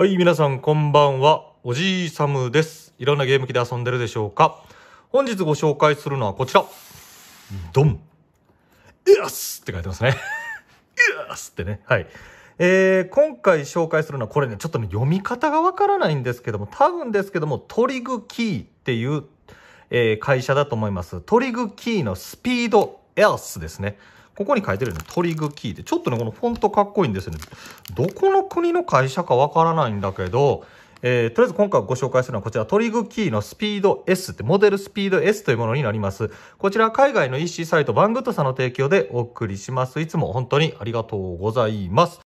はい、皆さんこんばんは。おじいさむです。いろんなゲーム機で遊んでるでしょうか本日ご紹介するのはこちら。ドン。イラスって書いてますね。イエスってね。はい。えー、今回紹介するのはこれね、ちょっとね、読み方がわからないんですけども、多分ですけども、トリグキーっていう、えー、会社だと思います。トリグキーのスピードエアスですね。ここに書いてるね、トリグキーって、ちょっとね、このフォントかっこいいんですよね。どこの国の会社かわからないんだけど、えー、とりあえず今回ご紹介するのはこちらトリグキーのスピード S ってモデルスピード S というものになります。こちら海外の EC サイトバングッドさんの提供でお送りします。いつも本当にありがとうございます。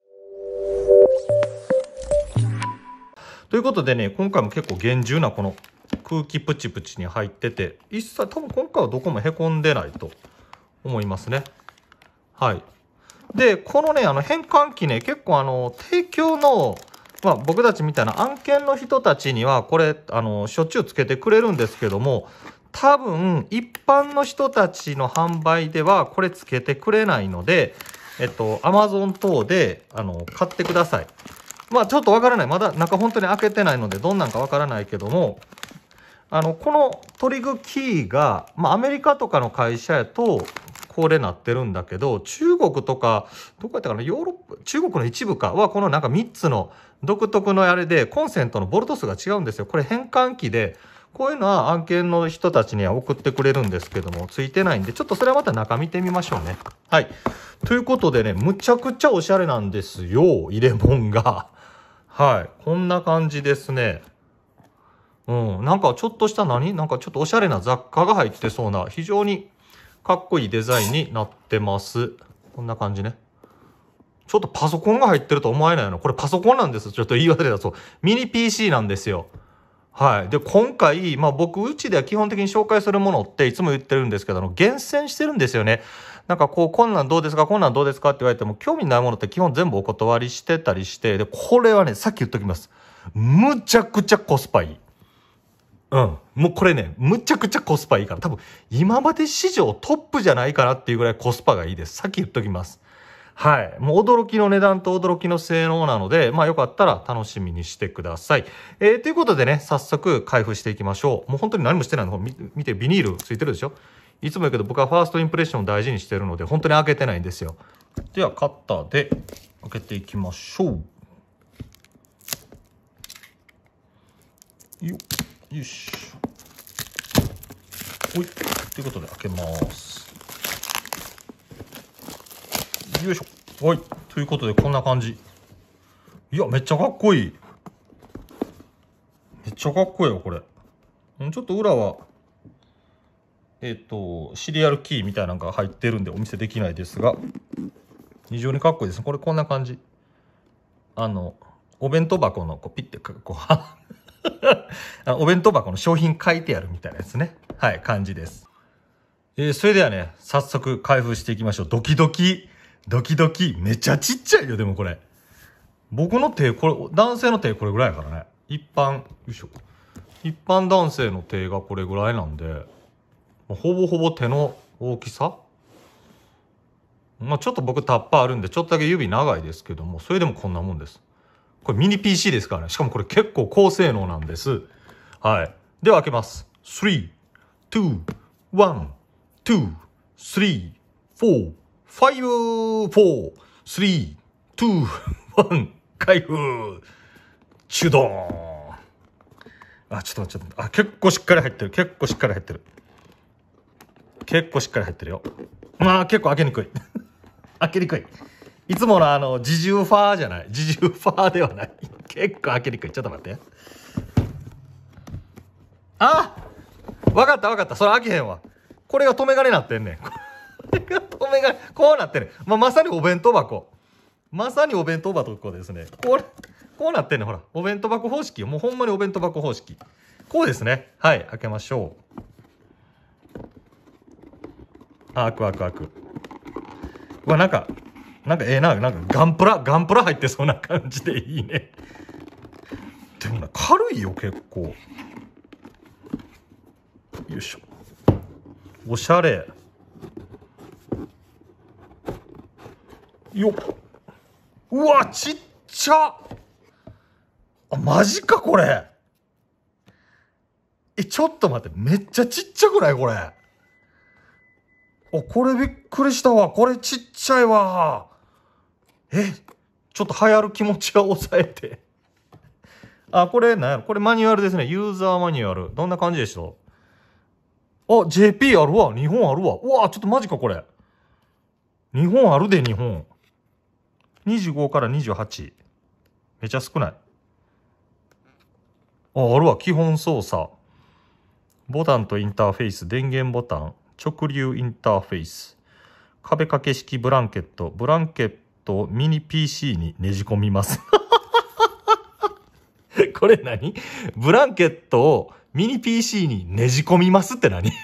ということでね、今回も結構厳重なこの空気プチプチに入ってて、一切多分今回はどこもへこんでないと思いますね。はい。で、このね、あの変換器ね、結構あの、提供の、まあ、僕たちみたいな案件の人たちには、これ、あの、しょっちゅうつけてくれるんですけども、多分、一般の人たちの販売では、これつけてくれないので、えっと、Amazon 等で、あの、買ってください。まあ、ちょっとわからない。まだ中本当に開けてないので、どんなんかわからないけども、あの、このトリグキーが、まあ、アメリカとかの会社やと、高齢なってるんだけど、中国とか、どこやったかな、ヨーロッパ、中国の一部かは、このなんか3つの独特のあれで、コンセントのボルト数が違うんですよ。これ変換器で、こういうのは案件の人たちには送ってくれるんですけども、ついてないんで、ちょっとそれはまた中見てみましょうね。はい。ということでね、むちゃくちゃおしゃれなんですよ、入れ物が。はい。こんな感じですね。うん。なんかちょっとした何なんかちょっとおしゃれな雑貨が入ってそうな、非常にかっこいいデザインになってます。こんな感じね。ちょっとパソコンが入ってると思えないの。これパソコンなんです。ちょっと言い忘れた。そう。ミニ PC なんですよ。はい。で、今回、まあ僕、うちでは基本的に紹介するものっていつも言ってるんですけど、厳選してるんですよね。なんかこう、こんなんどうですかこんなんどうですかって言われても、興味ないものって基本全部お断りしてたりして、で、これはね、さっき言っときます。むちゃくちゃコスパいい。うん。もうこれね、むちゃくちゃコスパいいから、多分今まで史上トップじゃないかなっていうぐらいコスパがいいです。さっき言っときます。はい。もう驚きの値段と驚きの性能なので、まあよかったら楽しみにしてください。えー、ということでね、早速開封していきましょう。もう本当に何もしてないの。見て、ビニールついてるでしょいつも言うけど僕はファーストインプレッションを大事にしてるので、本当に開けてないんですよ。では、カッターで開けていきましょう。よっ。よしほいということで開けますよいしょはいということでこんな感じいやめっちゃかっこいいめっちゃかっこいいよこれちょっと裏はえっ、ー、とシリアルキーみたいなのが入ってるんでお見せできないですが非常にかっこいいですこれこんな感じあのお弁当箱のこうピッてこう お弁当箱の商品書いてあるみたいなやつね。はい、感じです。えー、それではね、早速開封していきましょう。ドキドキ、ドキドキ、めちゃちっちゃいよ、でもこれ。僕の手、これ、男性の手これぐらいやからね。一般、よいしょ。一般男性の手がこれぐらいなんで、ほぼほぼ手の大きさまあちょっと僕タッパーあるんで、ちょっとだけ指長いですけども、それでもこんなもんです。これミニ PC ですからね。しかもこれ結構高性能なんです。はい。では開けます。3、2、1、2、3、4、5、4、3、2、ン、開封チュドーンあ、ちょっと待って、あ、結構しっかり入ってる。結構しっかり入ってる。結構しっかり入ってるよ。まあ結構開けにくい。開けにくい。いつものあの、自重ファーじゃない。自重ファーではない。結構開けにくい。ちょっと待って。あわかったわかった。それ開けへんわ。これが止め金なってんねん。これが止め金。こうなってる、ね。まあ、まさにお弁当箱。まさにお弁当箱ですね。これ、こうなってんねん。ほら。お弁当箱方式。もうほんまにお弁当箱方式。こうですね。はい。開けましょう。あ、開く開く開く。うわ、なんか、なんかええな、なんかガンプラ、ガンプラ入ってそうな感じでいいね。でもな、軽いよ、結構。よいしょ。おしゃれ。よっ。うわ、ちっちゃあ、マジか、これ。え、ちょっと待って、めっちゃちっちゃくないこれ。お、これびっくりしたわ。これちっちゃいわ。えちょっと流行る気持ちは抑えてあ、これ、何やろこれマニュアルですね。ユーザーマニュアル。どんな感じでしうあ、JP あるわ。日本あるわ。うわ、ちょっとマジか、これ。日本あるで、日本。25から28。めちゃ少ない。あ、あるわ。基本操作。ボタンとインターフェース。電源ボタン。直流インターフェース。壁掛け式ブランケット。ブランケッとミニ PC にねじ込みますこれ何ブランケットをミニ PC にねじ込みますって何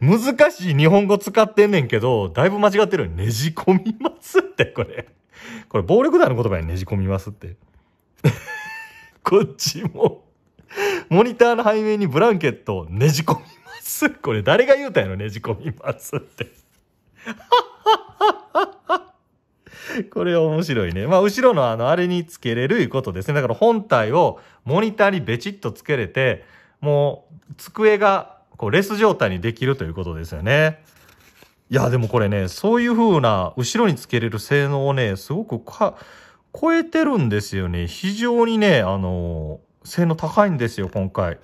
難しい日本語使ってんねんけど、だいぶ間違ってるねじ込みますって、これ。これ、暴力団の言葉にねじ込みますって。こっちも、モニターの背面にブランケットをねじ込みすこれ誰が言うたんやろねじ込みますって これ面白いね。まあ、後ろのあの、あれにつけれるいうことですね。だから本体をモニターにべちっとつけれて、もう、机が、こう、レス状態にできるということですよね。いや、でもこれね、そういう風な、後ろにつけれる性能をね、すごくか、超えてるんですよね。非常にね、あのー、性能高いんですよ、今回。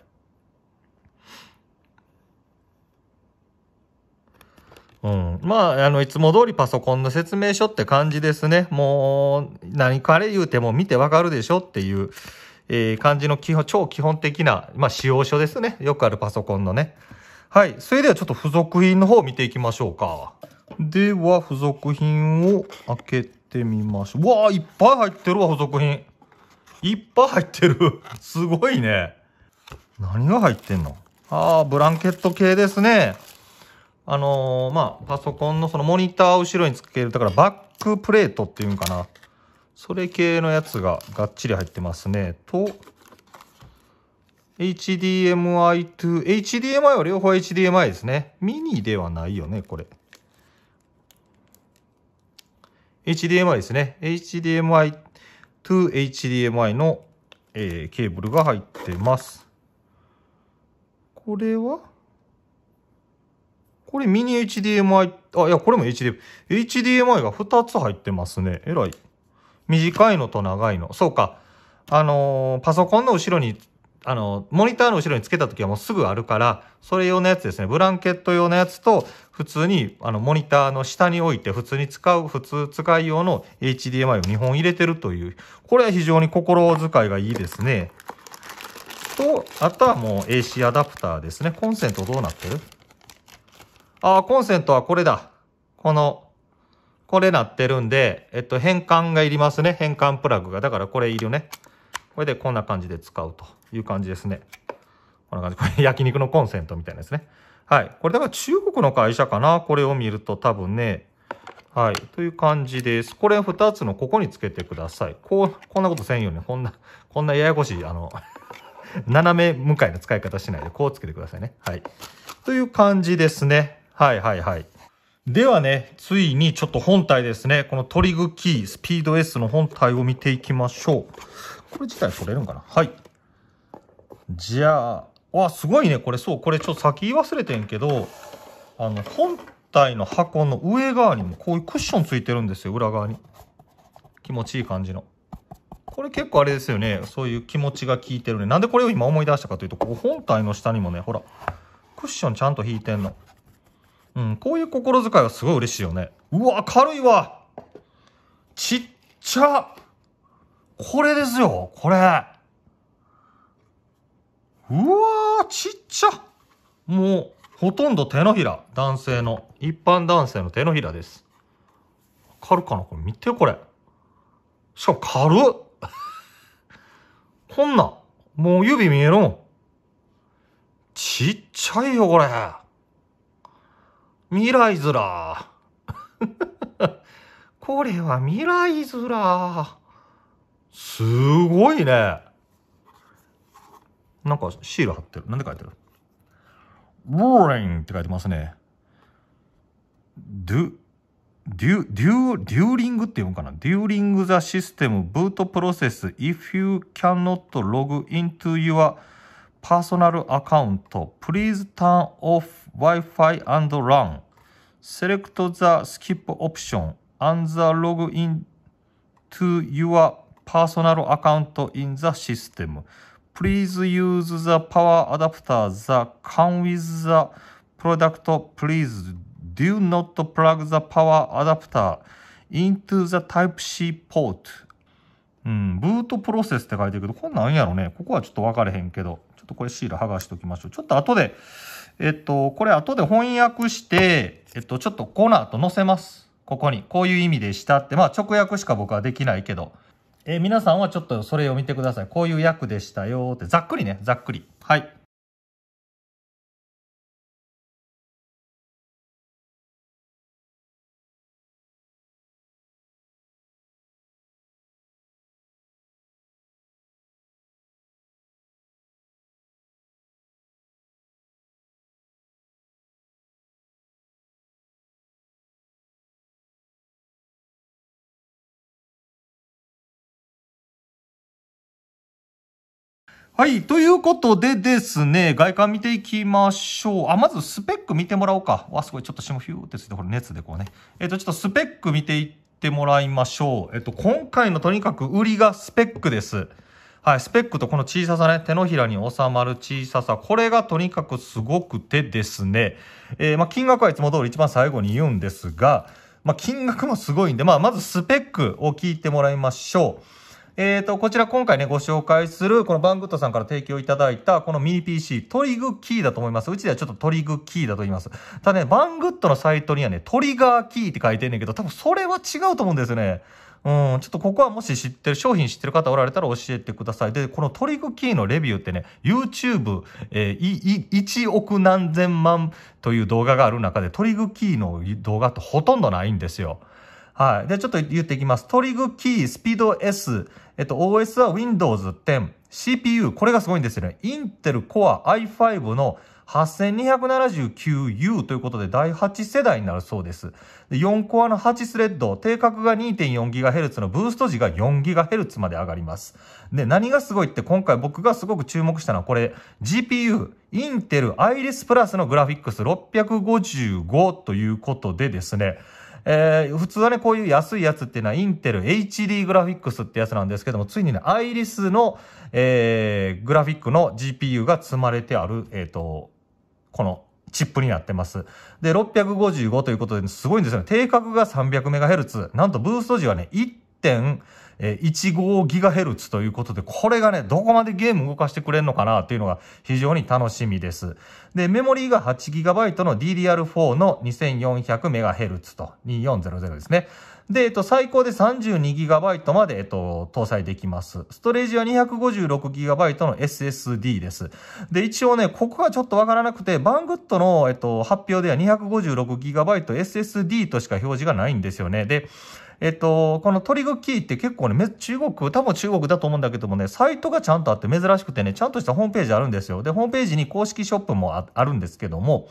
うん。まあ、あの、いつも通りパソコンの説明書って感じですね。もう、何かあれ言うても見てわかるでしょっていう、えー、感じの基本、超基本的な、まあ、使用書ですね。よくあるパソコンのね。はい。それではちょっと付属品の方を見ていきましょうか。では、付属品を開けてみましょう。うわあ、いっぱい入ってるわ、付属品。いっぱい入ってる。すごいね。何が入ってんのああ、ブランケット系ですね。あのー、まあ、パソコンのそのモニターを後ろにつける、だからバックプレートっていうんかな。それ系のやつががっちり入ってますね。と、HDMI to、HDMI は両方 HDMI ですね。ミニではないよね、これ。HDMI ですね。HDMI to HDMI の、えー、ケーブルが入ってます。これはこれミニ HDMI、あ、いや、これも HDMI。HDMI が2つ入ってますね。えらい。短いのと長いの。そうか。あのー、パソコンの後ろに、あのー、モニターの後ろにつけた時はもうすぐあるから、それ用のやつですね。ブランケット用のやつと、普通に、あの、モニターの下に置いて、普通に使う、普通使い用の HDMI を2本入れてるという。これは非常に心遣いがいいですね。と、あとはもう AC アダプターですね。コンセントどうなってるああ、コンセントはこれだ。この、これなってるんで、えっと、変換がいりますね。変換プラグが。だからこれいるね。これでこんな感じで使うという感じですね。こんな感じ。これ焼肉のコンセントみたいなですね。はい。これだから中国の会社かな。これを見ると多分ね。はい。という感じです。これ2つのここにつけてください。こう、こんなことせんように、こんな、こんなややこしい、あの 斜め向かいの使い方しないで、こうつけてくださいね。はい。という感じですね。はいはいはい。ではね、ついにちょっと本体ですね。このトリグキー、スピード S の本体を見ていきましょう。これ自体取れるんかなはい。じゃあ、わ、すごいね。これそう、これちょっと先言い忘れてんけど、あの、本体の箱の上側にもこういうクッションついてるんですよ、裏側に。気持ちいい感じの。これ結構あれですよね。そういう気持ちが効いてるね。なんでこれを今思い出したかというと、ここ本体の下にもね、ほら、クッションちゃんと引いてんの。うん、こういう心遣いはすごい嬉しいよね。うわ、軽いわちっちゃこれですよ、これ。うわちっちゃもう、ほとんど手のひら。男性の。一般男性の手のひらです。わかるかなこれ見てよ、これ。しかも軽っ こんな、もう指見えるもん。ちっちゃいよ、これ。未来ずら。これは未来ずら。すごいね。なんかシール貼ってる。なんで書いてるブーリンって書いてますね。ドゥ、デュ、デュ、デューリングって読むかなデューリングザシステムブートプロセス if you cannot log into your personal account please turn off Wi-Fi and r u n Select the skip option and the log in to your personal account in the system. Please use the power adapter that comes with the product. Please do not plug the power adapter into the Type-C port. うん、ブートプロセスって書いてるけど、こんなんやろね。ここはちょっと分かれへんけど、ちょっとこれシール剥がしておきましょう。ちょっと後で、えっと、これ後で翻訳して、えっと、ちょっとこの後載せます。ここに。こういう意味でしたって、まあ直訳しか僕はできないけど。え皆さんはちょっとそれを見てください。こういう訳でしたよって、ざっくりね、ざっくり。はい。はい。ということでですね、外観見ていきましょう。あ、まずスペック見てもらおうか。わ、すごい。ちょっと霜ヒューってついて、これ熱でこうね。えっ、ー、と、ちょっとスペック見ていってもらいましょう。えっ、ー、と、今回のとにかく売りがスペックです。はい。スペックとこの小ささね、手のひらに収まる小ささ。これがとにかくすごくてですね。えー、まあ、金額はいつも通り一番最後に言うんですが、まあ、金額もすごいんで、まあ、まずスペックを聞いてもらいましょう。えっ、ー、と、こちら今回ね、ご紹介する、このバングッドさんから提供いただいた、このミニ PC、トリグキーだと思います。うちではちょっとトリグキーだと言います。ただね、バングッドのサイトにはね、トリガーキーって書いてんねんけど、多分それは違うと思うんですよね。うん、ちょっとここはもし知ってる、商品知ってる方おられたら教えてください。で、このトリグキーのレビューってね、YouTube、えー、1億何千万という動画がある中で、トリグキーの動画ってほとんどないんですよ。はい。で、ちょっと言っていきます。トリグキー、スピード S、えっと、OS は Windows 10、CPU、これがすごいんですよね。インテル Core i5 の 8279U ということで第8世代になるそうです。で4コアの8スレッド、定格が 2.4GHz のブースト時が 4GHz まで上がります。で、何がすごいって今回僕がすごく注目したのはこれ GPU、インテル Iris Plus のグラフィックス655ということでですね、えー、普通はね、こういう安いやつっていうのは、インテル HD グラフィックスってやつなんですけども、ついにね、アイリスの、えー、グラフィックの GPU が積まれてある、えっ、ー、と、このチップになってます。で、655ということで、すごいんですよね。定格が 300MHz。なんとブースト時はね、1.5えー、15GHz ということで、これがね、どこまでゲーム動かしてくれるのかなっていうのが非常に楽しみです。で、メモリーが 8GB の DDR4 の 2400MHz と、2400ですね。で、えっと、最高で 32GB まで、えっと、搭載できます。ストレージは 256GB の SSD です。で、一応ね、ここがちょっとわからなくて、バングッドの、えっと、発表では 256GB SSD としか表示がないんですよね。で、えっと、このトリグキーって結構ね、中国、多分中国だと思うんだけどもね、サイトがちゃんとあって珍しくてね、ちゃんとしたホームページあるんですよ。で、ホームページに公式ショップもああるんですけども、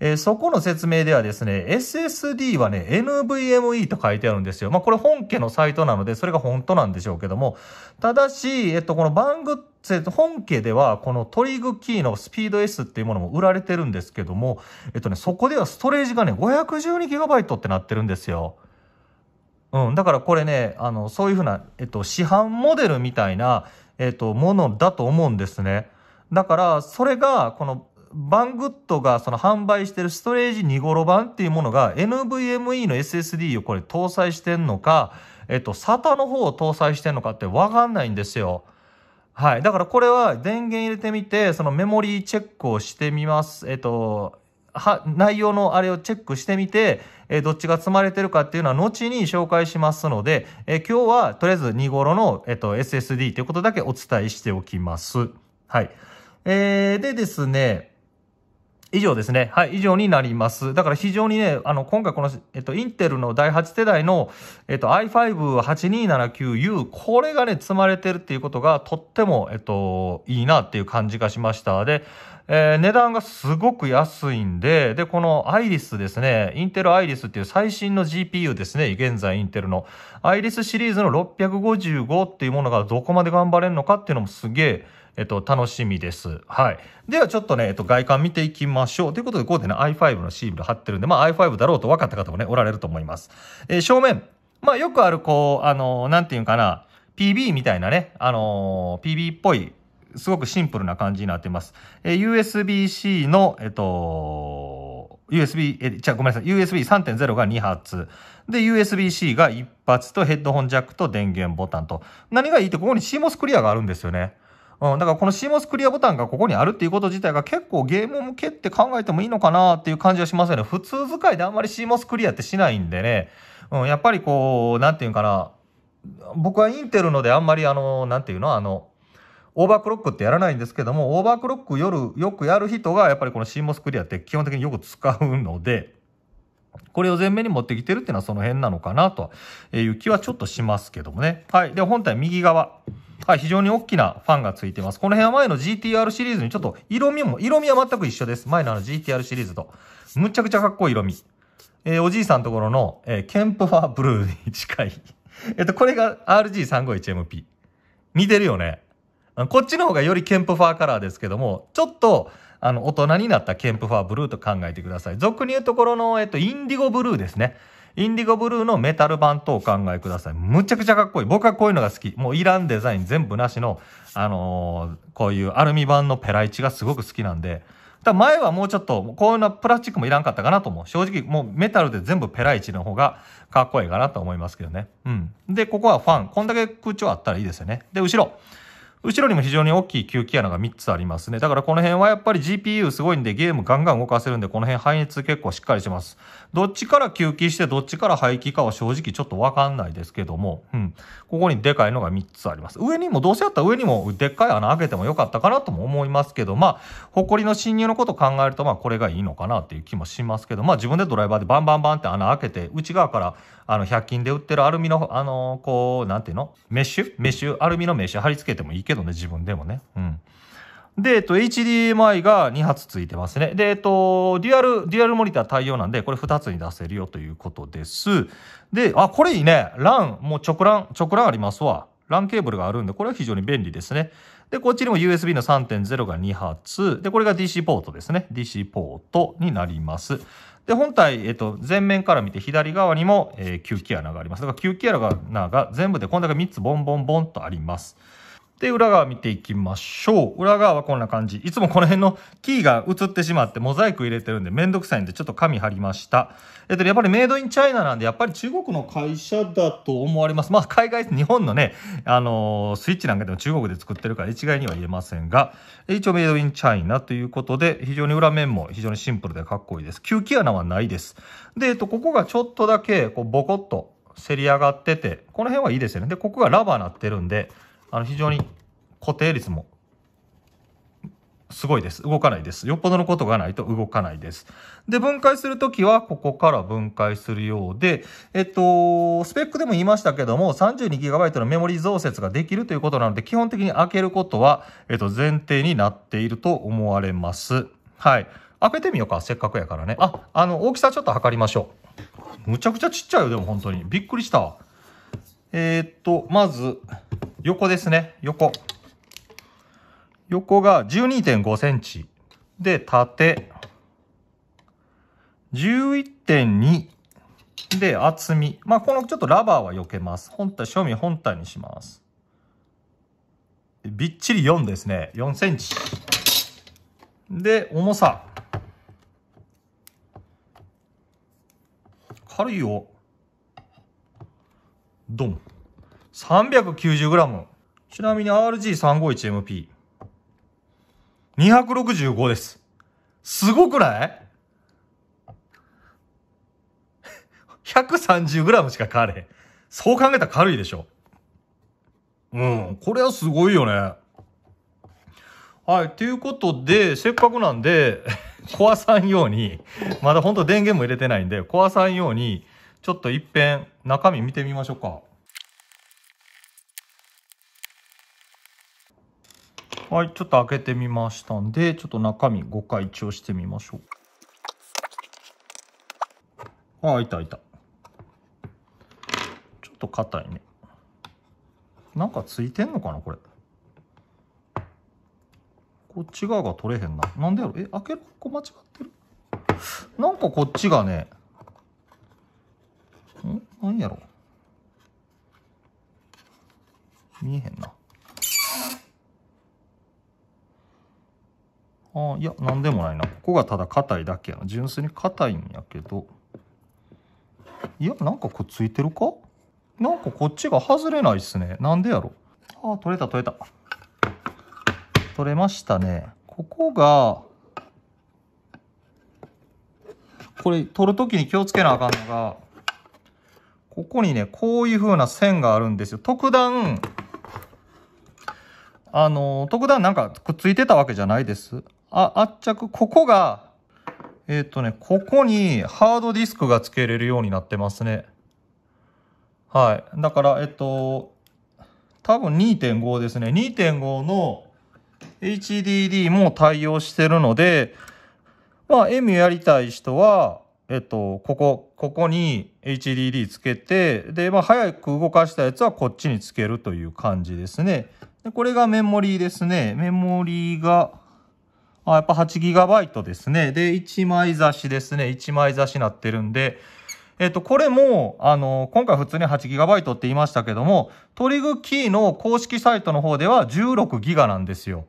えー、そこの説明ではですね、SSD はね、NVMe と書いてあるんですよ。まあ、これ本家のサイトなので、それが本当なんでしょうけども、ただし、えっと、このバング本家ではこのトリグキーのスピード S っていうものも売られてるんですけども、えっとね、そこではストレージがね、512GB ってなってるんですよ。うん、だからこれねあのそういうふうな、えっと、市販モデルみたいな、えっと、ものだと思うんですね。だからそれがこのバングッドがその販売してるストレージ2ごろ版っていうものが NVMe の SSD をこれ搭載してんのか、えっと、SATA の方を搭載してんのかって分かんないんですよ。はい。だからこれは電源入れてみて、そのメモリーチェックをしてみます。えっと、は内容のあれをチェックしてみて、えどっちが積まれてるかっていうのは後に紹介しますので、え今日はとりあえず2頃の、えっと、SSD ということだけお伝えしておきます。はい。えー、でですね、以上ですね。はい、以上になります。だから非常にね、あの、今回この、えっと、インテルの第8世代の、えっと、i5-8279U、これがね、積まれてるっていうことが、とっても、えっと、いいなっていう感じがしました。で、えー、値段がすごく安いんで、で、このアイリスですね、インテルアイリスっていう最新の GPU ですね、現在インテルの。アイリスシリーズの655っていうものがどこまで頑張れるのかっていうのもすげえ、えっと、楽しみです。はい。ではちょっとね、えっと、外観見ていきましょう。ということで、こうでね、i5 のシール貼ってるんで、まあ i5 だろうと分かった方もね、おられると思います。えー、正面。まあよくある、こう、あのー、なんていうかな、PB みたいなね、あのー、PB っぽい、すごくシンプルな感じになってます。えー、USB-C の、えっと、USB、え、じゃごめんなさい、USB3.0 が2発。で、USB-C が1発とヘッドホンジャックと電源ボタンと。何がいいって、ここに CMOS クリアがあるんですよね。うん、だからこの CMOS クリアボタンがここにあるっていうこと自体が結構ゲーム向けって考えてもいいのかなっていう感じはしますよね。普通使いであんまり CMOS クリアってしないんでね。うん、やっぱりこう、なんていうんかな。僕はインテルのであんまりあの、なんていうのあの、オーバークロックってやらないんですけども、オーバークロック夜よくやる人がやっぱりこの CMOS クリアって基本的によく使うので、これを前面に持ってきてるっていうのはその辺なのかなという気はちょっとしますけどもね。はい。で、本体右側。はい、非常に大きなファンがついてます。この辺は前の GTR シリーズにちょっと色味も、色味は全く一緒です。前のあの GTR シリーズと。むちゃくちゃかっこいい色味。えー、おじいさんところの、えー、ケンプファーブルーに近い。えっと、これが RG351MP。似てるよね。こっちの方がよりケンプファーカラーですけども、ちょっと、あの、大人になったケンプファーブルーと考えてください。俗に言うところの、えっと、インディゴブルーですね。インディゴブルーのメタル版とお考えください。むちゃくちゃかっこいい。僕はこういうのが好き。もういらんデザイン全部なしの、あのー、こういうアルミ版のペライチがすごく好きなんで、だ前はもうちょっと、こういうのプラスチックもいらんかったかなと思う。正直、もうメタルで全部ペライチの方がかっこいいかなと思いますけどね。うん。で、ここはファン。こんだけ空調あったらいいですよね。で、後ろ。後ろにも非常に大きい吸気穴が3つありますね。だからこの辺はやっぱり GPU すごいんでゲームガンガン動かせるんでこの辺排熱結構しっかりします。どっちから吸気してどっちから排気かは正直ちょっとわかんないですけども、うん。ここにでかいのが3つあります。上にも、どうせやったら上にもでっかい穴開けてもよかったかなとも思いますけど、まあ、埃の侵入のこと考えると、まあ、これがいいのかなっていう気もしますけど、まあ、自分でドライバーでバンバンバンって穴開けて、内側から、あの、100均で売ってるアルミの、あのー、こう、なんていうのメッシュメッシュ、アルミのメッシュ貼り付けてもいいけどね、自分でもね。うん。で、えっと、HDMI が2発ついてますね。で、えっと、デュアル、デュアルモニター対応なんで、これ2つに出せるよということです。で、あ、これいいね。LAN、もう直 LAN、直 LAN ありますわ。LAN ケーブルがあるんで、これは非常に便利ですね。で、こっちにも USB の3.0が2発。で、これが DC ポートですね。DC ポートになります。で、本体、えっと、前面から見て左側にも、えー、9キがあります。だから気穴が、なが全部でこんだけ3つボンボンボンとあります。で、裏側見ていきましょう。裏側はこんな感じ。いつもこの辺のキーが映ってしまって、モザイク入れてるんでめんどくさいんで、ちょっと紙貼りました。えっと、やっぱりメイドインチャイナなんで、やっぱり中国の会社だと思われます。まあ、海外、日本のね、あのー、スイッチなんかでも中国で作ってるから一概には言えませんが、一応メイドインチャイナということで、非常に裏面も非常にシンプルでかっこいいです。吸気穴はないです。で、えっと、ここがちょっとだけ、こう、ボコッと、せり上がってて、この辺はいいですよね。で、ここがラバーなってるんで、あの非常に固定率もすごいです。動かないです。よっぽどのことがないと動かないです。で、分解するときは、ここから分解するようで、えっと、スペックでも言いましたけども、32GB のメモリ増設ができるということなので、基本的に開けることは、えっと、前提になっていると思われます。はい。開けてみようか。せっかくやからね。あ、あの、大きさちょっと測りましょう。むちゃくちゃちっちゃいよ、でも本当に。びっくりした。えー、っと、まず、横ですね。横。横が12.5センチ。で、縦。11.2。で、厚み。まあ、このちょっとラバーは避けます。本体、正味本体にします。びっちり4ですね。4センチ。で、重さ。軽いよ。ドン。390g。ちなみに RG351MP。265です。すごくない ?130g しか買われへん。そう考えたら軽いでしょ。うん。これはすごいよね。はい。ということで、せっかくなんで、壊さんように、まだほんと電源も入れてないんで、壊さんように、ちょっと一遍、中身見てみましょうかはい、ちょっと開けてみましたんで、ちょっと中身ご開帳してみましょう。あ、開いた開いた。ちょっと硬いね。なんかついてんのかな、これ。こっち側が取れへんな。なんでやろえ、開けるここ間違ってるなんかこっちがね、やろ見えへんなあいや何でもないなここがただ硬いだけやな純粋に硬いんやけどいやなんかくっついてるかなんかこっちが外れないっすねなんでやろああ取れた取れた取れましたねここがこれ取る時に気をつけなあかんのがここにね、こういう風な線があるんですよ。特段、あの、特段なんかくっついてたわけじゃないです。あ、圧着、ここが、えっ、ー、とね、ここにハードディスクが付けれるようになってますね。はい。だから、えっと、多分2.5ですね。2.5の HDD も対応してるので、まあ、M やりたい人は、えっと、ここ、ここに HDD つけて、で、まあ、早く動かしたやつはこっちにつけるという感じですね。でこれがメモリーですね。メモリーが、あやっぱ 8GB ですね。で、1枚差しですね。1枚差しになってるんで、えっと、これも、あの、今回普通に 8GB って言いましたけども、トリグキーの公式サイトの方では 16GB なんですよ。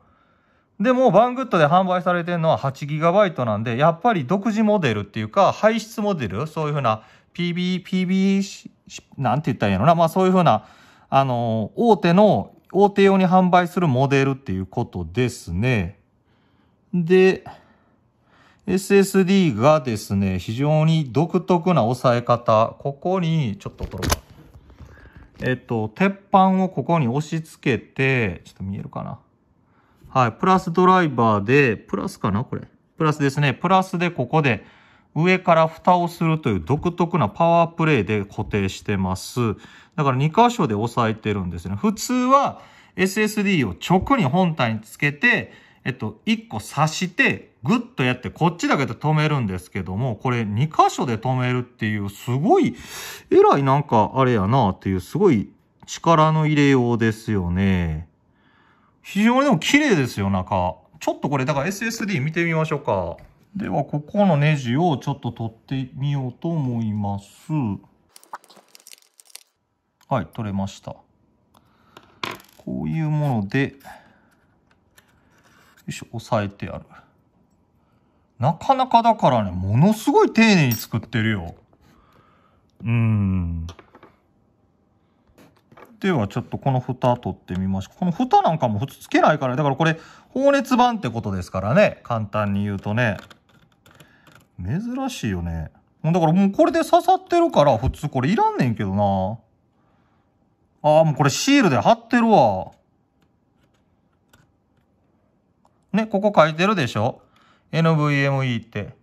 でも、バングッドで販売されてるのは 8GB なんで、やっぱり独自モデルっていうか、排出モデル、そういうふうな PB、PB、なんて言ったらいいのな、まあそういうふうな、あの、大手の、大手用に販売するモデルっていうことですね。で、SSD がですね、非常に独特な押さえ方。ここに、ちょっと取ろうか。えっと、鉄板をここに押し付けて、ちょっと見えるかな。はい、プラスドライバーで、プラスかなこれ。プラスですね。プラスでここで、上から蓋をするという独特なパワープレイで固定してます。だから2箇所で押さえてるんですね。普通は SSD を直に本体につけて、えっと、1個刺して、グッとやって、こっちだけで止めるんですけども、これ2箇所で止めるっていう、すごい、えらいなんかあれやなっていう、すごい力の入れようですよね。非常にでも綺麗ですよ、中。ちょっとこれ、だから SSD 見てみましょうか。では、ここのネジをちょっと取ってみようと思います。はい、取れました。こういうもので、よいしょ、押さえてある。なかなかだからね、ものすごい丁寧に作ってるよ。うーん。ではちょっとこの蓋取ってみましょう。この蓋なんかも普通つけないからね。だからこれ、放熱板ってことですからね。簡単に言うとね。珍しいよね。だからもうこれで刺さってるから、普通これいらんねんけどな。ああ、もうこれシールで貼ってるわ。ね、ここ書いてるでしょ ?NVMe って。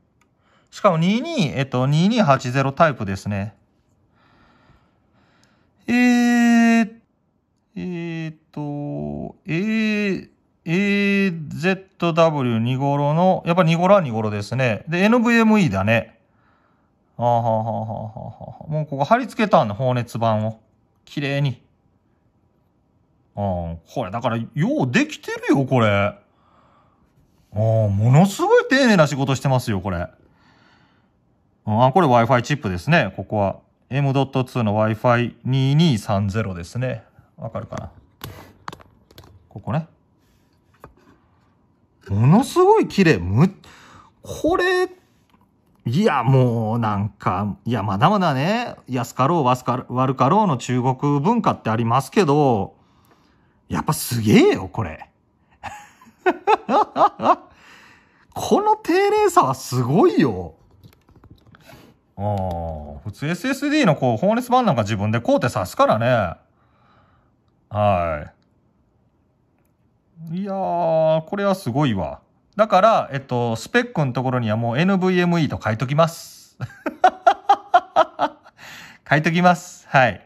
しかも22、えっと、2280タイプですね。えー、えー、っと、えー、AZW2 頃の、やっぱ2ろは2ろですね。で、NVMe だね。あーはーはーはーはーはもうここ貼り付けたんだ、放熱板を。綺麗に。うん、これだから、ようできてるよ、これ。ああ、ものすごい丁寧な仕事してますよ、これ。ああ、これ Wi-Fi チップですね、ここは。M.2 の Wi-Fi2230 ですね。わかるかな。ここね。ものすごい綺麗。む、これ、いや、もうなんか、いや、まだまだね、安かろう、悪かろうの中国文化ってありますけど、やっぱすげえよ、これ。この丁寧さはすごいよ。ああ、普通 SSD のこう、放熱板なんか自分で買うてさすからね。はい。いやー、これはすごいわ。だから、えっと、スペックのところにはもう NVMe と書いときます。書いときます。はい。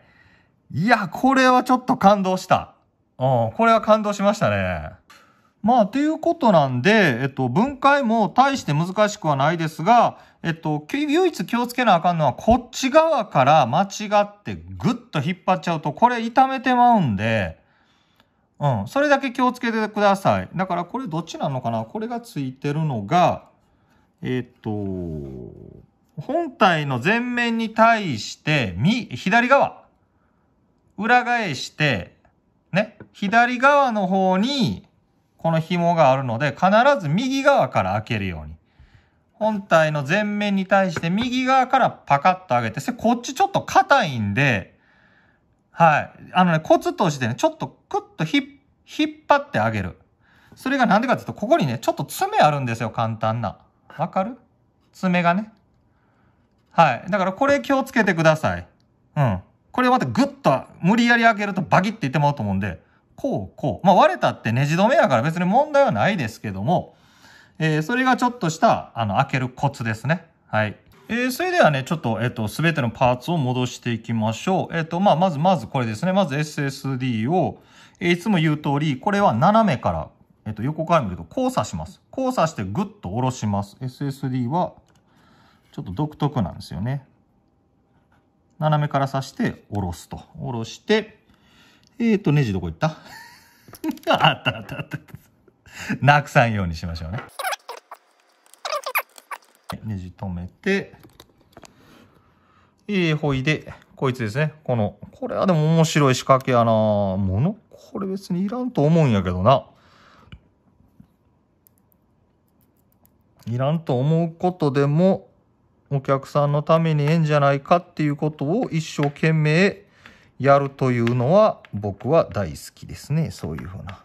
いや、これはちょっと感動した。うん、これは感動しましたね。まあ、ということなんで、えっと、分解も大して難しくはないですが、えっと、唯一気をつけなあかんのは、こっち側から間違ってぐっと引っ張っちゃうと、これ痛めてまうんで、うん。それだけ気をつけてください。だからこれどっちなのかなこれがついてるのが、えっ、と、本体の前面に対して、み、左側。裏返して、ね。左側の方に、この紐があるので、必ず右側から開けるように。本体の前面に対して右側からパカッと上げて、こっちちょっと硬いんで、はい。あのね、コツとしてね、ちょっとクッと引っ張ってあげる。それがなんでかっていうと、ここにね、ちょっと爪あるんですよ、簡単な。わかる爪がね。はい。だからこれ気をつけてください。うん。これまたグッと無理やり開けるとバキっていってもらうと思うんで、こう、こう。まあ割れたってネジ止めやから別に問題はないですけども、えー、それがちょっとした、あの、開けるコツですね。はい。えー、それではね、ちょっと、えっ、ー、と、すべてのパーツを戻していきましょう。えっ、ー、と、まあ、まず、まずこれですね。まず SSD を、えー、いつも言う通り、これは斜めから、えっ、と、横から見ると交差します。交差してグッと下ろします。SSD は、ちょっと独特なんですよね。斜めから刺して下ろすと。下ろして、えっ、と、ネジどこ行った あったあったあった。なくさんようにしましょうね。ネジ止めて、えー、ほいで、こいつですね。この、これはでも面白い仕掛けやなもの、これ別にいらんと思うんやけどな。いらんと思うことでも、お客さんのためにええんじゃないかっていうことを一生懸命やるというのは、僕は大好きですね。そういうふうな。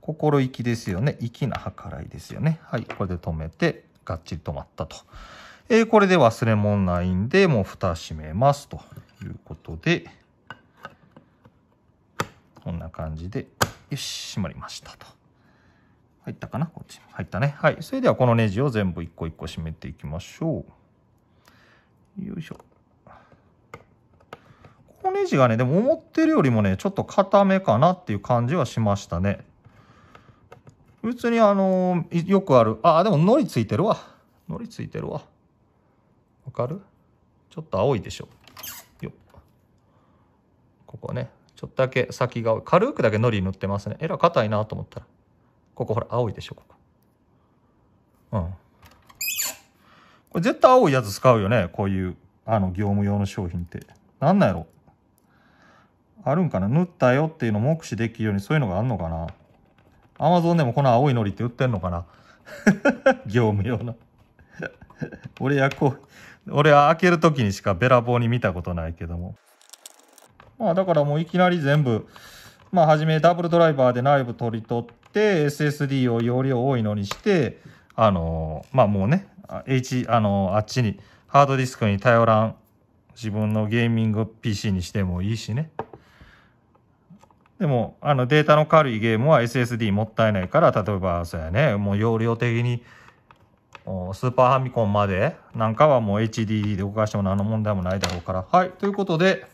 心意気ですよね。粋な計らいですよね。はい。これで止めて、がっちり止まったと。えー、これで忘れ物ないんで、もう蓋閉めますということで、こんな感じで、よし、閉まりましたと。入ったかなこっち入ったね。はい。それではこのネジを全部一個一個閉めていきましょう。よいしょ。このネジがね、でも思ってるよりもね、ちょっと固めかなっていう感じはしましたね。別にあのー、よくある、あ、でもりついてるわ。りついてるわ。わかるちょっと青いでしょよここねちょっとだけ先が軽くだけのり塗ってますねえら硬いなと思ったらここほら青いでしょここうんこれ絶対青いやつ使うよねこういうあの業務用の商品って何なんやろあるんかな塗ったよっていうのを目視できるようにそういうのがあんのかなアマゾンでもこの青いのりって売ってんのかな 業務用の俺やこ俺は開ける時にしかべらぼうに見たことないけどもまあだからもういきなり全部まあ初めダブルドライバーで内部取り取って SSD を容量多いのにしてあのまあもうね H あのあっちにハードディスクに頼らん自分のゲーミング PC にしてもいいしねでもあのデータの軽いゲームは SSD もったいないから例えばそうやねもう容量的にスーパーファミコンまでなんかはもう HDD で動かしても何の問題もないだろうから。はい。ということで、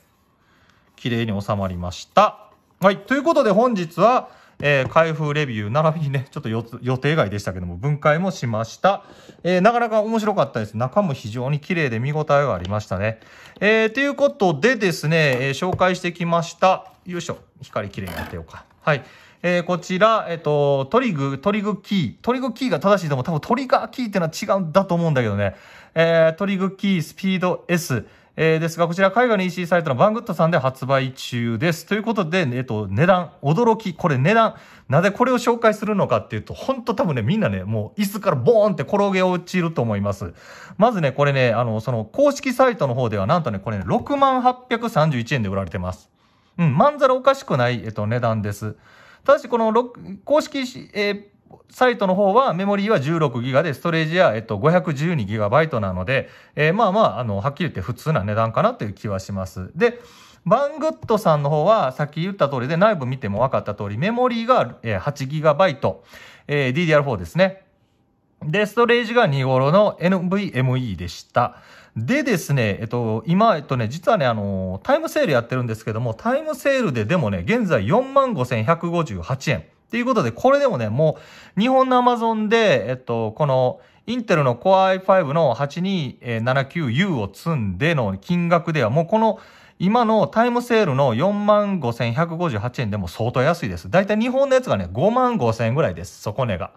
綺麗に収まりました。はい。ということで本日は、えー、開封レビュー、並びにね、ちょっと予定外でしたけども、分解もしました。えー、なかなか面白かったです。中も非常に綺麗で見応えがありましたね。えー、ということでですね、えー、紹介してきました。よいしょ。光綺麗になってようか。はい。えー、こちら、えっ、と、トリグ、トリグキー。トリグキーが正しいと思う。多分トリガーキーっていうのは違うんだと思うんだけどね。えー、トリグキースピード S。えー、ですが、こちら海外の EC サイトのバングッドさんで発売中です。ということで、えっと、値段、驚き、これ値段、なぜこれを紹介するのかっていうと、ほんと多分ね、みんなね、もう椅子からボーンって転げ落ちると思います。まずね、これね、あの、その公式サイトの方では、なんとね、これね、68,831円で売られてます。うん、まんざらおかしくない、えっと、値段です。ただし、この公式、えー、サイトの方はメモリーは16ギガで、ストレージは、えっと、512ギガバイトなので、えー、まあまあ、あの、はっきり言って普通な値段かなという気はします。で、バングッドさんの方は、さっき言った通りで、内部見ても分かった通り、メモリーが8ギガバイト、えー、DDR4 ですね。で、ストレージが2頃の NVMe でした。でですね、えっと、今、えっとね、実はね、あの、タイムセールやってるんですけども、タイムセールででもね、現在45,158円。っていうことで、これでもね、もう、日本のアマゾンで、えっと、この、インテルの Core i5 の 8279U を積んでの金額では、もうこの、今のタイムセールの45,158円でも相当安いです。だいたい日本のやつがね、55,000円ぐらいです。底値が。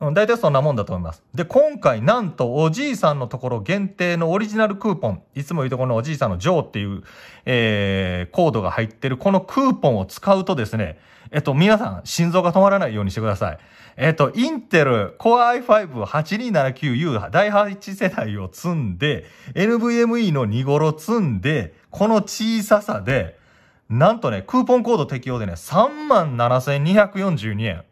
うん、大体そんなもんだと思います。で、今回なんとおじいさんのところ限定のオリジナルクーポン、いつも言うとこのおじいさんのジョーっていう、えー、コードが入ってるこのクーポンを使うとですね、えっと、皆さん、心臓が止まらないようにしてください。えっと、インテル Core i5-8279U 第8世代を積んで、NVMe の2頃積んで、この小ささで、なんとね、クーポンコード適用でね、37,242円。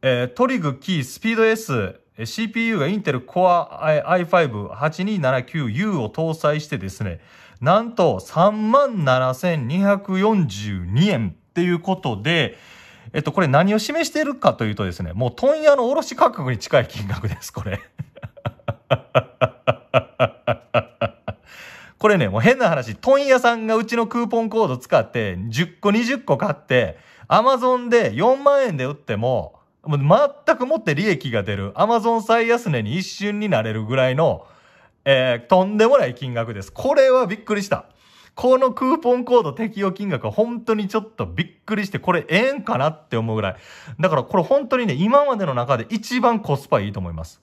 えー、トリグキースピード S、CPU がインテル Core i5-8279U を搭載してですね、なんと37,242円っていうことで、えっと、これ何を示しているかというとですね、もう問屋の卸価格に近い金額です、これ。これね、もう変な話、問屋さんがうちのクーポンコード使って、10個20個買って、アマゾンで4万円で売っても、全くもって利益が出る、アマゾン最安値に一瞬になれるぐらいの、えー、とんでもない金額です。これはびっくりした。このクーポンコード適用金額は本当にちょっとびっくりして、これええんかなって思うぐらい。だからこれ本当にね、今までの中で一番コスパいいと思います。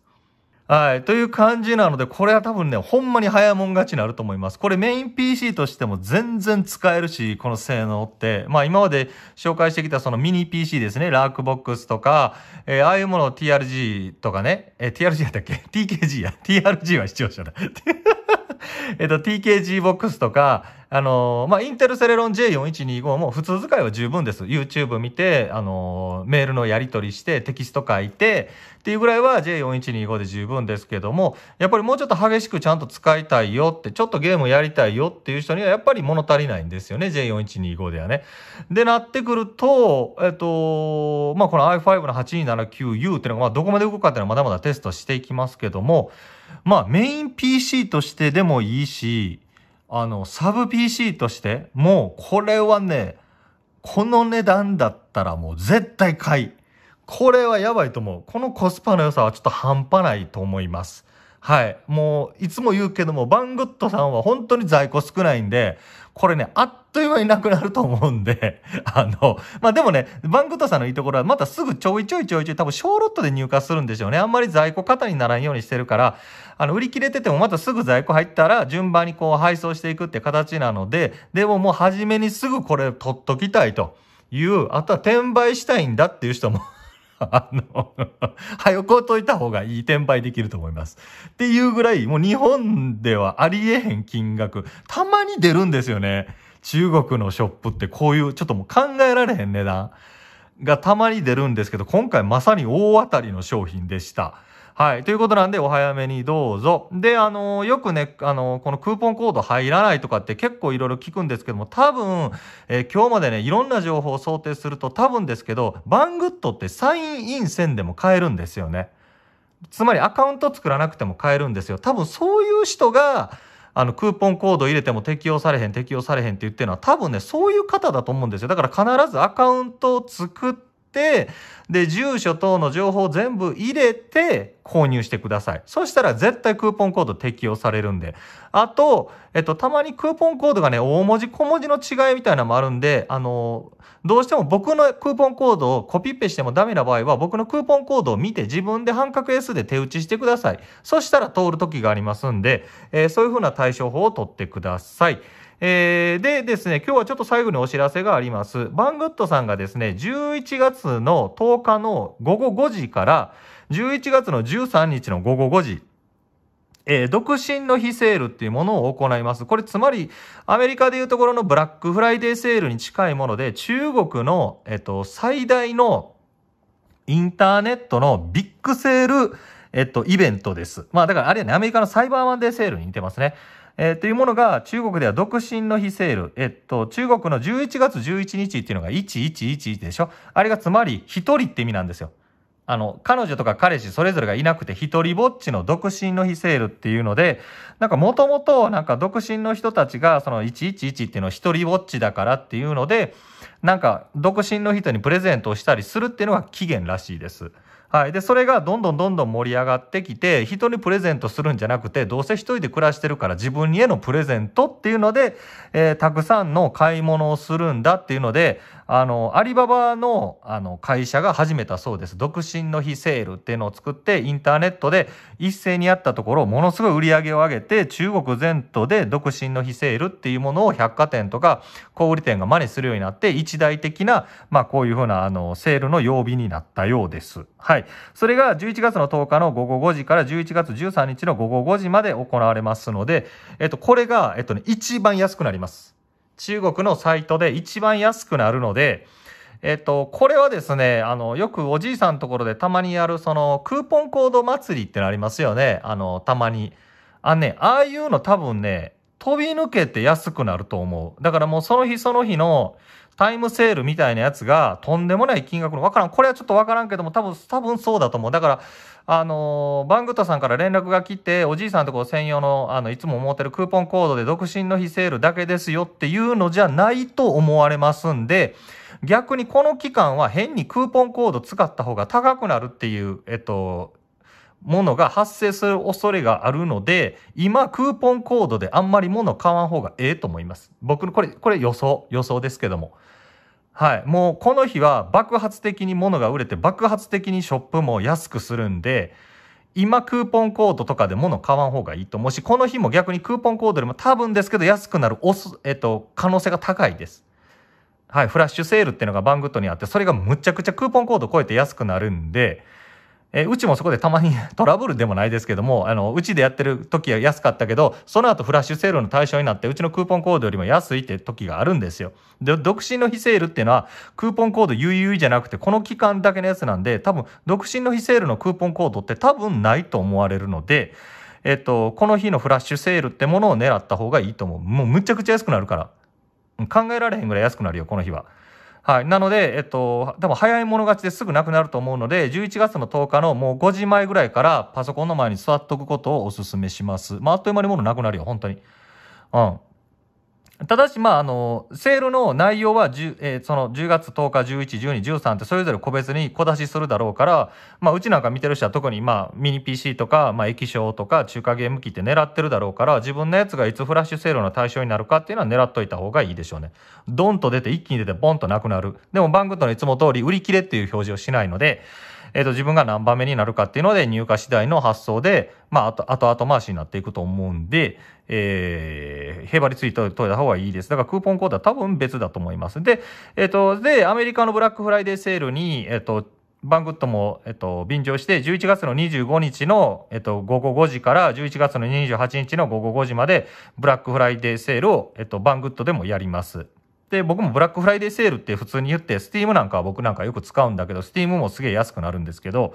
はい。という感じなので、これは多分ね、ほんまに早もん勝ちになると思います。これメイン PC としても全然使えるし、この性能って。まあ今まで紹介してきたそのミニ PC ですね。ラークボックスとか、えー、ああいうものを TRG とかね。えー、TRG やったっけ ?TKG や。TRG は視聴者だ。えっと、TKG ボックスとか、あのー、まあ、インテルセレロン J4125 も普通使いは十分です。YouTube 見て、あのー、メールのやり取りして、テキスト書いて、っていうぐらいは J4125 で十分ですけども、やっぱりもうちょっと激しくちゃんと使いたいよって、ちょっとゲームやりたいよっていう人にはやっぱり物足りないんですよね、J4125 ではね。で、なってくると、えっと、まあ、この i5 の 8279U っていうのが、まあ、どこまで動くかっていうのはまだまだテストしていきますけども、まあメイン PC としてでもいいし、あの、サブ PC として、もうこれはね、この値段だったらもう絶対買い。これはやばいと思う。このコスパの良さはちょっと半端ないと思います。はい。もう、いつも言うけども、バングッドさんは本当に在庫少ないんで、これね、あっという間になくなると思うんで あの、まあ、でもね、バンクトさんのいいところは、またすぐちょいちょいちょいちょい、多分小ロットで入荷するんでしょうね。あんまり在庫型にならんようにしてるから、あの、売り切れててもまたすぐ在庫入ったら、順番にこう配送していくって形なので、でももう初めにすぐこれ取っときたいという、あとは転売したいんだっていう人も あの、早くといた方がいい転売できると思います。っていうぐらい、もう日本ではありえへん金額、たまに出るんですよね。中国のショップってこういう、ちょっともう考えられへん値段がたまに出るんですけど、今回まさに大当たりの商品でした。はい。ということなんで、お早めにどうぞ。で、あのー、よくね、あのー、このクーポンコード入らないとかって結構いろいろ聞くんですけども、多分、えー、今日までね、いろんな情報を想定すると多分ですけど、バングッドってサインイン線でも買えるんですよね。つまりアカウント作らなくても買えるんですよ。多分そういう人が、あの、クーポンコード入れても適用されへん、適用されへんって言ってるのは、多分ね、そういう方だと思うんですよ。だから必ずアカウントを作って、、で、住所等の情報を全部入れて購入してください。そしたら絶対クーポンコード適用されるんで。あと、えっと、たまにクーポンコードがね、大文字小文字の違いみたいなのもあるんで、あの、どうしても僕のクーポンコードをコピペしてもダメな場合は、僕のクーポンコードを見て自分で半角 S で手打ちしてください。そしたら通る時がありますんで、えー、そういうふうな対処法を取ってください。えー、でですね、今日はちょっと最後にお知らせがあります。バングッドさんがですね、11月の10日の午後5時から、11月の13日の午後5時、えー、独身の日セールっていうものを行います。これつまり、アメリカでいうところのブラックフライデーセールに近いもので、中国の、えっと、最大のインターネットのビッグセール、えっと、イベントです。まあだからあれね、アメリカのサイバーマンデーセールに似てますね。えー、というものが中国では独身の日セール、えっと、中国の11月11日っていうのが1111でしょあれがつまり一人って意味なんですよ。あの、彼女とか彼氏それぞれがいなくて一人ぼっちの独身の日セールっていうので、なんかもともとなんか独身の人たちがその111っていうのを一人ぼっちだからっていうので、なんか独身の人にプレゼントをしたりするっていうのが起源らしいです。はい、でそれがどんどんどんどん盛り上がってきて人にプレゼントするんじゃなくてどうせ一人で暮らしてるから自分へのプレゼントっていうので、えー、たくさんの買い物をするんだっていうのであのアリババのあの会社が始めたそうです独身の日セールっていうのを作ってインターネットで一斉にやったところものすごい売り上げを上げて中国全土で独身の日セールっていうものを百貨店とか小売店が真似するようになって一大的な、まあ、こういうふうなあのセールの曜日になったようです。はい、それが11月の10日の午後5時から11月13日の午後5時まで行われますので、えっと、これが、えっとね、一番安くなります。中国のサイトで一番安くなるので、えっと、これはですね、あの、よくおじいさんのところでたまにやる、その、クーポンコード祭りってのありますよね。あの、たまに。あね、ああいうの多分ね、飛び抜けて安くなると思う。だからもうその日その日の、タイムセールみたいなやつがとんでもない金額の、わからん。これはちょっとわからんけども、多分、多分そうだと思う。だから、あのバングットさんから連絡が来て、おじいさんとこ専用の、あの、いつも持ってるクーポンコードで独身の日セールだけですよっていうのじゃないと思われますんで、逆にこの期間は変にクーポンコード使った方が高くなるっていう、えっと、ものが発生する恐れがあるので、今クーポンコードであんまり物買わん方がええと思います。僕のこれ、これ予想、予想ですけども。はい。もうこの日は爆発的に物が売れて爆発的にショップも安くするんで、今クーポンコードとかで物買わん方がいいと思うし、この日も逆にクーポンコードでも多分ですけど安くなるおす、えっと、可能性が高いです。はい。フラッシュセールっていうのがバングッドにあって、それがむちゃくちゃクーポンコード超えて安くなるんで、えー、うちもそこでたまに トラブルでもないですけども、あの、うちでやってる時は安かったけど、その後フラッシュセールの対象になって、うちのクーポンコードよりも安いって時があるんですよ。で、独身の非セールっていうのは、クーポンコード悠々じゃなくて、この期間だけのやつなんで、多分、独身の非セールのクーポンコードって多分ないと思われるので、えっと、この日のフラッシュセールってものを狙った方がいいと思う。もうむちゃくちゃ安くなるから。考えられへんぐらい安くなるよ、この日は。はい。なので、えっと、多分早い者勝ちですぐなくなると思うので、11月の10日のもう5時前ぐらいからパソコンの前に座っとくことをお勧めします。まあ、あっという間にものなくなるよ、本当に。うん。ただし、まあ、あの、セールの内容は10、えー、その10月10日、11、12、13ってそれぞれ個別に小出しするだろうから、まあ、うちなんか見てる人は特に、まあ、ミニ PC とか、まあ、液晶とか中華ゲーム機って狙ってるだろうから、自分のやつがいつフラッシュセールの対象になるかっていうのは狙っといた方がいいでしょうね。ドンと出て、一気に出て、ボンとなくなる。でも、バンクとのいつも通り、売り切れっていう表示をしないので、えー、と、自分が何番目になるかっていうので、入荷次第の発想で、まあ、あと、後回しになっていくと思うんで、えー、へばりついておいた方がいいです。だからクーポンコードは多分別だと思います。で、えっ、ー、と、で、アメリカのブラックフライデーセールに、えっ、ー、と、バングットも、えっと、便乗して、11月の25日の、えっと、午後5時から、11月の28日の午後5時まで、ブラックフライデーセールを、えっと、バングットでもやります。で、僕もブラックフライデーセールって普通に言って、Steam なんかは僕なんかよく使うんだけど、Steam もすげえ安くなるんですけど、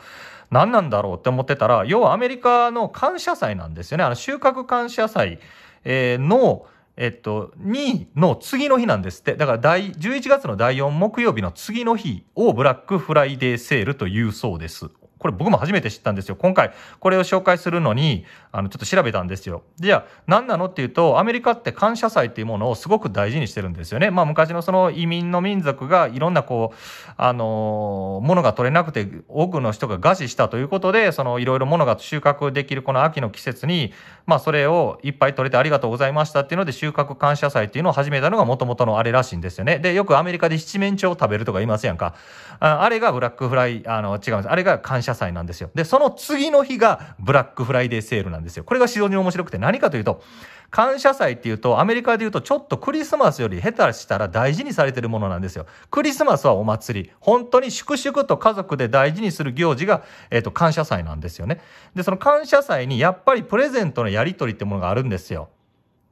何なんだろうって思ってたら、要はアメリカの感謝祭なんですよね。あの、収穫感謝祭、えの、えっと、2の次の日なんですって。だから第、11月の第4木曜日の次の日をブラックフライデーセールというそうです。これ僕も初めて知ったんですよ。今回、これを紹介するのに、あの、ちょっと調べたんですよ。じゃあ、何なのっていうと、アメリカって感謝祭っていうものをすごく大事にしてるんですよね。まあ、昔のその移民の民族がいろんなこう、あの、ものが取れなくて、多くの人が餓死したということで、そのいろいろものが収穫できるこの秋の季節に、まあ、それをいっぱい取れてありがとうございましたっていうので、収穫感謝祭っていうのを始めたのがもともとのあれらしいんですよね。で、よくアメリカで七面鳥を食べるとか言いますやんか。あれがブラックフライ、あの、違うんです。あれが感謝謝祭なんですよ。で、その次の日がブラックフライデーセールなんですよ。これが非常に面白くて何かというと、感謝祭っていうと、アメリカでいうとちょっとクリスマスより下手したら大事にされてるものなんですよ。クリスマスはお祭り。本当に粛々と家族で大事にする行事が、えっ、ー、と、感謝祭なんですよね。で、その感謝祭にやっぱりプレゼントのやり取りってものがあるんですよ。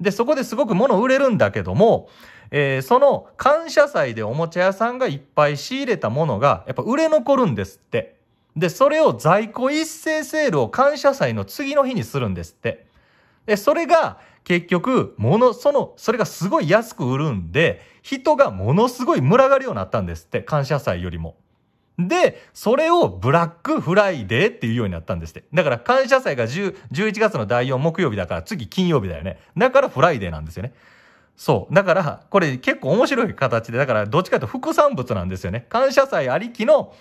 で、そこですごく物売れるんだけども、えー、その感謝祭でおもちゃ屋さんがいっぱい仕入れたものが、やっぱ売れ残るんですって。で、それを在庫一斉セールを感謝祭の次の日にするんですって。で、それが結局、もの、その、それがすごい安く売るんで、人がものすごい群がるようになったんですって、感謝祭よりも。で、それをブラックフライデーっていうようになったんですって。だから感謝祭が10 11月の第4木曜日だから次金曜日だよね。だからフライデーなんですよね。そう。だから、これ結構面白い形で、だからどっちかというと副産物なんですよね。感謝祭ありきの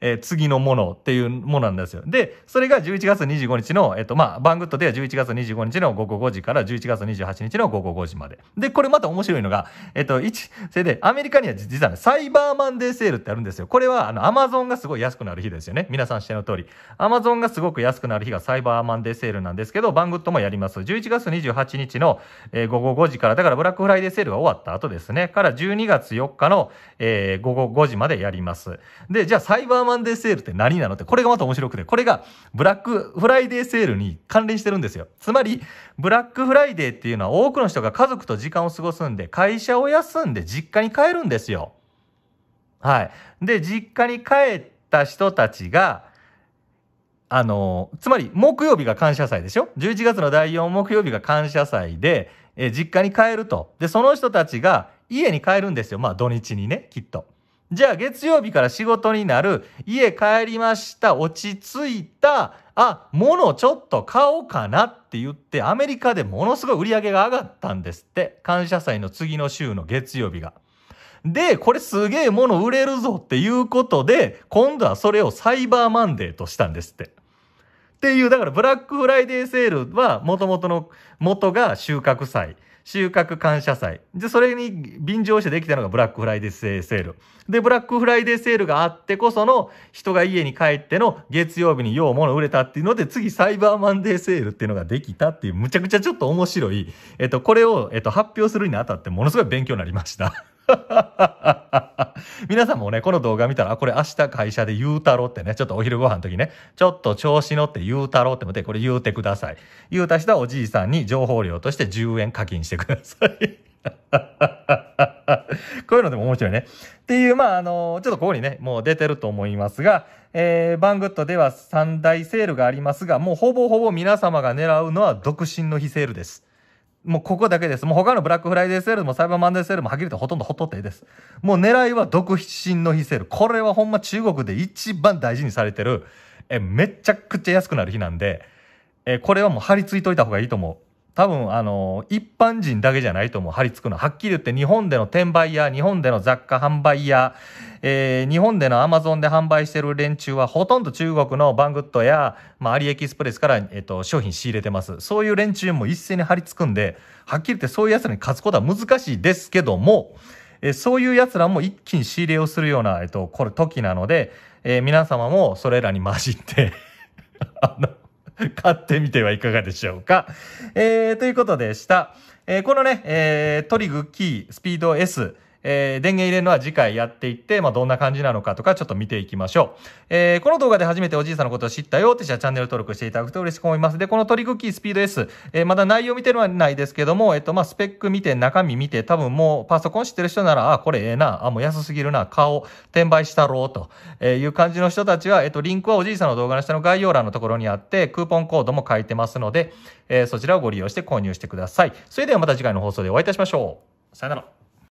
えー、次のものっていうものなんですよ。で、それが11月25日の、えっ、ー、と、まあ、バングッドでは11月25日の午後5時から11月28日の午後5時まで。で、これまた面白いのが、えっ、ー、と、1、それで、アメリカには実はね、サイバーマンデーセールってあるんですよ。これは、あの、アマゾンがすごい安くなる日ですよね。皆さん知っての通り。アマゾンがすごく安くなる日がサイバーマンデーセールなんですけど、バングッドもやります。11月28日の、えー、午後5時から、だからブラックフライデーセールが終わった後ですね、から12月4日の、えー、午後5時までやります。で、じゃあサイバーマンデーセールって何なのって、これがまた面白くて、これがブラックフライデーセールに関連してるんですよ。つまり、ブラックフライデーっていうのは多くの人が家族と時間を過ごすんで、会社を休んで実家に帰るんですよ。はい。で、実家に帰った人たちが、あの、つまり木曜日が感謝祭でしょ ?11 月の第4木曜日が感謝祭で、え実家に帰ると。で、その人たちが家に帰るんですよ。まあ土日にね、きっと。じゃあ月曜日から仕事になる、家帰りました、落ち着いた、あ、物ちょっと買おうかなって言って、アメリカでものすごい売り上げが上がったんですって。感謝祭の次の週の月曜日が。で、これすげえ物売れるぞっていうことで、今度はそれをサイバーマンデーとしたんですって。っていう、だからブラックフライデーセールは、もともとの元が収穫祭。収穫感謝祭。で、それに便乗してできたのがブラックフライデーセール。で、ブラックフライデーセールがあってこその人が家に帰っての月曜日によう物売れたっていうので、次サイバーマンデーセールっていうのができたっていう、むちゃくちゃちょっと面白い。えっと、これを、えっと、発表するにあたってものすごい勉強になりました。皆さんもね、この動画見たら、あ、これ明日会社で言うたろってね、ちょっとお昼ご飯の時ね、ちょっと調子乗って言うたろって思って、これ言うてください。言うた人はおじいさんに情報料として10円課金してください。こういうのでも面白いね。っていう、まあ、あの、ちょっとここにね、もう出てると思いますが、えー、バングッドでは3大セールがありますが、もうほぼほぼ皆様が狙うのは独身の日セールです。もうここだけです。もう他のブラックフライデーセールもサイバーマンデーセールもはっきりとほとんどほとってです。もう狙いは独身の日セール。これはほんま中国で一番大事にされてる、え、めちゃくちゃ安くなる日なんで、え、これはもう貼り付いといた方がいいと思う。多分あの一般人だけじゃないと思う張り付くのはっきり言って日本での転売や日本での雑貨販売や、えー、日本でのアマゾンで販売してる連中はほとんど中国のバングッドや、まあ、アリエキスプレスから、えっと、商品仕入れてますそういう連中も一斉に張り付くんではっきり言ってそういうやつに勝つことは難しいですけども、えー、そういうやつらも一気に仕入れをするような、えっと、これ時なので、えー、皆様もそれらに混じって あの 買ってみてはいかがでしょうか。えー、ということでした。えー、このね、えー、トリグキー、スピード S、えー、電源入れるのは次回やっていって、まあ、どんな感じなのかとかちょっと見ていきましょう。えー、この動画で初めておじいさんのことを知ったよって人はチャンネル登録していただくと嬉しく思います。で、このトリックキースピード S、えー、まだ内容見てるのはないですけども、えっ、と、まあ、スペック見て、中身見て、多分もうパソコン知ってる人なら、あ、これええな、あ、もう安すぎるな、顔、転売したろうと、えいう感じの人たちは、えっ、と、リンクはおじいさんの動画の下の概要欄のところにあって、クーポンコードも書いてますので、えそちらをご利用して購入してください。それではまた次回の放送でお会いいたしましょう。さよなら。